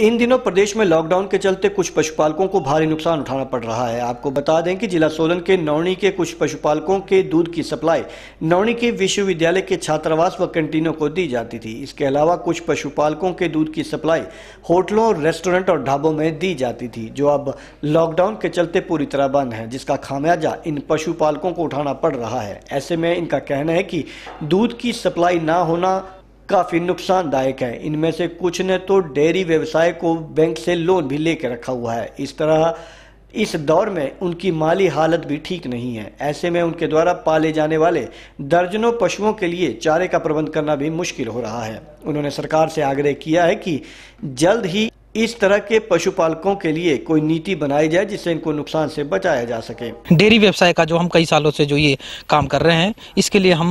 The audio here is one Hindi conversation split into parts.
इन दिनों प्रदेश में लॉकडाउन के चलते कुछ पशुपालकों को भारी नुकसान उठाना पड़ रहा है आपको बता दें कि जिला सोलन के नौणी के कुछ पशुपालकों के दूध की सप्लाई नौणी के विश्वविद्यालय के छात्रावास व कैंटीनों को दी जाती थी इसके अलावा कुछ पशुपालकों के दूध की सप्लाई होटलों रेस्टोरेंट और ढाबों में दी जाती थी जो अब लॉकडाउन के चलते पूरी तरह बंद है जिसका खामियाजा इन पशुपालकों को उठाना पड़ रहा है ऐसे में इनका कहना है कि दूध की सप्लाई ना होना काफ़ी नुकसानदायक है इनमें से कुछ ने तो डेयरी व्यवसाय को बैंक से लोन भी लेकर रखा हुआ है इस तरह इस दौर में उनकी माली हालत भी ठीक नहीं है ऐसे में उनके द्वारा पाले जाने वाले दर्जनों पशुओं के लिए चारे का प्रबंध करना भी मुश्किल हो रहा है उन्होंने सरकार से आग्रह किया है कि जल्द ही इस तरह के पशुपालकों के लिए कोई नीति बनाई जाए जिससे इनको नुकसान से बचाया जा सके डेयरी व्यवसाय का जो हम कई सालों से जो ये काम कर रहे हैं इसके लिए हम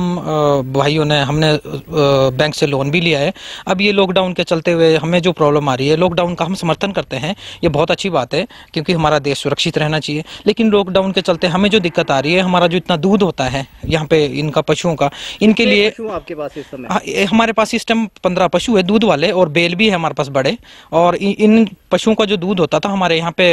भाइयों ने हमने बैंक से लोन भी लिया है अब ये लॉकडाउन के चलते हुए हमें जो प्रॉब्लम आ रही है लॉकडाउन का हम समर्थन करते हैं ये बहुत अच्छी बात है क्योंकि हमारा देश सुरक्षित रहना चाहिए लेकिन लॉकडाउन के चलते हमें जो दिक्कत आ रही है हमारा जो इतना दूध होता है यहाँ पे इनका पशुओं का इनके लिए आपके पास हाँ, हमारे पास इस टाइम पंद्रह पशु है दूध वाले और बेल भी है हमारे पास बड़े और इन पशुओं का जो दूध होता था हमारे यहाँ पे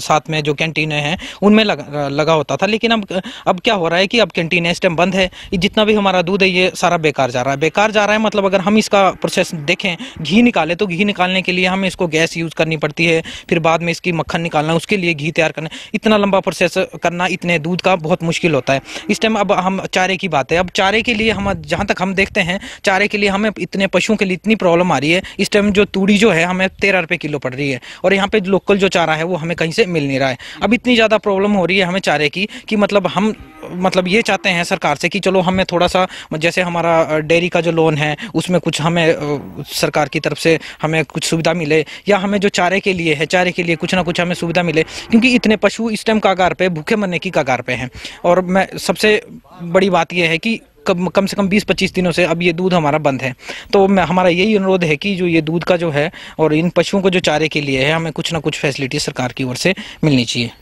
साथ में जो कैंटीने हैं उनमें लगा, लगा होता था लेकिन अब अब क्या हो रहा है कि अब कैंटीनें इस टाइम बंद है जितना भी हमारा दूध है ये सारा बेकार जा रहा है बेकार जा रहा है मतलब अगर हम इसका प्रोसेस देखें घी निकालें तो घी निकालने के लिए हमें इसको गैस यूज़ करनी पड़ती है फिर बाद में इसकी मक्खन निकालना उसके लिए घी तैयार करना इतना लंबा प्रोसेस करना इतने दूध का बहुत मुश्किल होता है इस टाइम अब हम चारे की बात है अब चारे के लिए हम जहाँ तक हम देखते हैं चारे के लिए हमें इतने पशुओं के लिए इतनी प्रॉब्लम आ रही है इस टाइम जो तूड़ी जो है हमें तेरह रुपये किलो पड़ रही है और यहाँ पे लोकल जो चारा है वो हमें कहीं कहीं से मिल नहीं रहा है अब इतनी ज़्यादा प्रॉब्लम हो रही है हमें चारे की कि मतलब हम मतलब ये चाहते हैं सरकार से कि चलो हमें थोड़ा सा जैसे हमारा डेयरी का जो लोन है उसमें कुछ हमें सरकार की तरफ से हमें कुछ सुविधा मिले या हमें जो चारे के लिए है चारे के लिए कुछ ना कुछ हमें सुविधा मिले क्योंकि इतने पशु इस टाइम कागार पे भूखे मरने की कागार पे हैं और मैं सबसे बड़ी बात यह है कि कम कम से कम 20-25 दिनों से अब ये दूध हमारा बंद है तो हमारा यही अनुरोध है कि जो ये दूध का जो है और इन पशुओं को जो चारे के लिए है हमें कुछ ना कुछ फैसिलिटी सरकार की ओर से मिलनी चाहिए